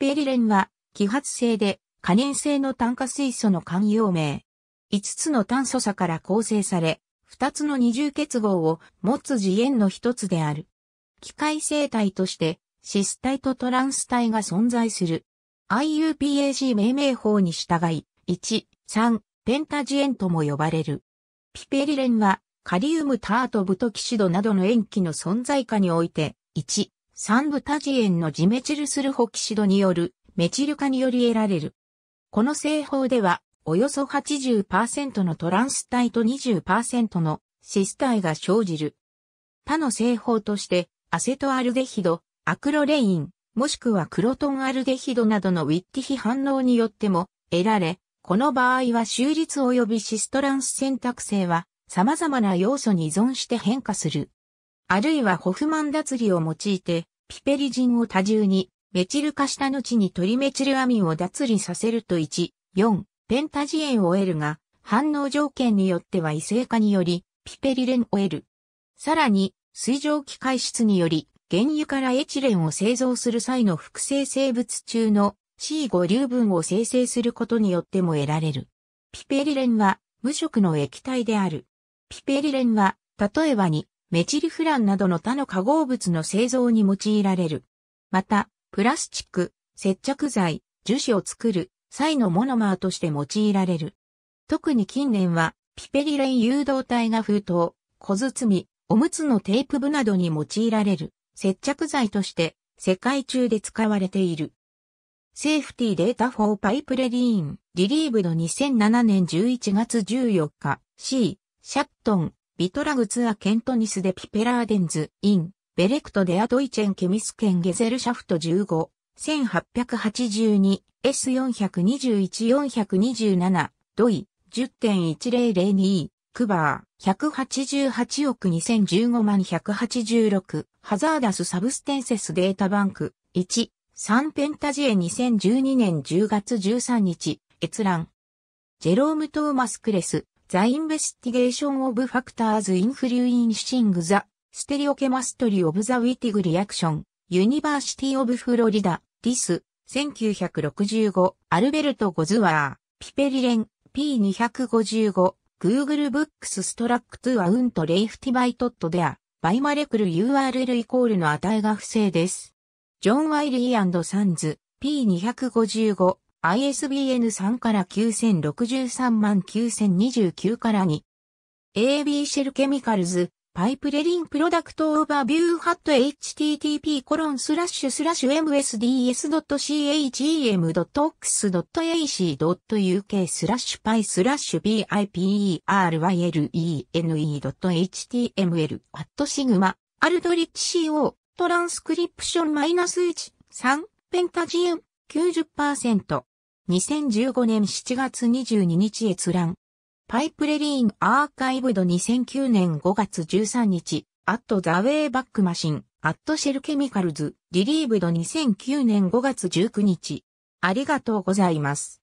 ピペリレンは、揮発性で、可燃性の炭化水素の慣用名。5つの炭素差から構成され、2つの二重結合を持つ次元の一つである。機械生体として、シス体とトランス体が存在する。IUPAC 命名法に従い、1、3、ペンタジエンとも呼ばれる。ピペリレンは、カリウムタートブトキシドなどの塩基の存在下において、1、三部タジエンのジメチルスルホキシドによるメチル化により得られる。この製法では、およそ80%のトランス体と20%のシス体が生じる。他の製法として、アセトアルデヒド、アクロレイン、もしくはクロトンアルデヒドなどのウィッティヒ反応によっても得られ、この場合は終立及びシストランス選択性は様々な要素に依存して変化する。あるいはホフマン脱離を用いてピペリジンを多重に、メチル化した後にトリメチルアミンを脱離させると1、4、ペンタジエンを得るが、反応条件によっては異性化により、ピペリレンを得る。さらに、水蒸気解出により、原油からエチレンを製造する際の複製生物中の C5 流分を生成することによっても得られる。ピペリレンは無色の液体である。ピペリレンは、例えばにメチルフランなどの他の化合物の製造に用いられる。また、プラスチック、接着剤、樹脂を作る際のモノマーとして用いられる。特に近年は、ピペリレン誘導体が封筒、小包、おむつのテープ部などに用いられる接着剤として世界中で使われている。セーフティーデータフォーパイプレディーン、リリーブド2007年11月14日、C、シャットン、ビトラグツアケントニスデ・ピペラーデンズ、イン、ベレクトデアドイチェンケミスケンゲゼルシャフト15、1882、S421-427、ドイ、10.1002、クバー、188億2015万186、ハザーダスサブステンセスデータバンク、1、サンペンタジエ2012年10月13日、閲覧。ジェローム・トーマス・クレス、The Investigation of Factors Influencing the Stereochemistry of the Wittig Reaction University of Florida This 1965アルベルト・ゴズワーピペリ p i P255 e e r i l n p Google Books Struct Aunt o アウン t レイフティバ There, By m マレ e ル URL l u イコールの値が不正です。John ジョン・ワイリーサン s P255 ISBN 3から9063万9029から2。AB シェルケミカルズ、パイプレリンプロダクトオーバービューハット http コロンスラッシュスラッシュ msds.chem.ox.ac.uk スラッシュパイスラッシュ biperylene.html アットシグマアルドリッチ CO トランスクリプションマイナス1 3ペンタジウム90% 2015年7月22日閲覧。パイプレリーンアーカイブド2009年5月13日、アットザウェイバックマシン、アットシェルケミカルズ、リリーブド2009年5月19日。ありがとうございます。